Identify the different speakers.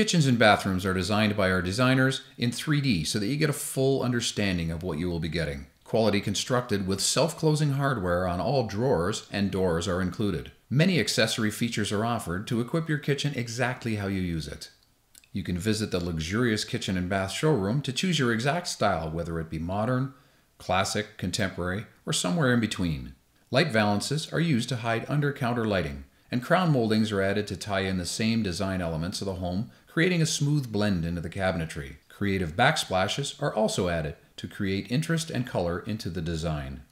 Speaker 1: Kitchens and bathrooms are designed by our designers in 3D so that you get a full understanding of what you will be getting. Quality constructed with self-closing hardware on all drawers and doors are included. Many accessory features are offered to equip your kitchen exactly how you use it. You can visit the luxurious kitchen and bath showroom to choose your exact style, whether it be modern, classic, contemporary, or somewhere in between. Light valances are used to hide under-counter lighting and crown moldings are added to tie in the same design elements of the home, creating a smooth blend into the cabinetry. Creative backsplashes are also added to create interest and color into the design.